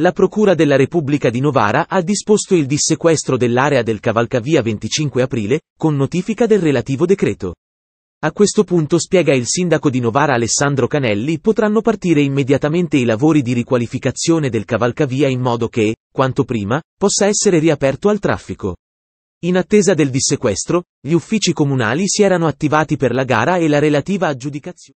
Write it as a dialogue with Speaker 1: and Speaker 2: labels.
Speaker 1: La Procura della Repubblica di Novara ha disposto il dissequestro dell'area del cavalcavia 25 aprile, con notifica del relativo decreto. A questo punto spiega il sindaco di Novara Alessandro Canelli potranno partire immediatamente i lavori di riqualificazione del cavalcavia in modo che, quanto prima, possa essere riaperto al traffico. In attesa del dissequestro, gli uffici comunali si erano attivati per la gara e la relativa aggiudicazione.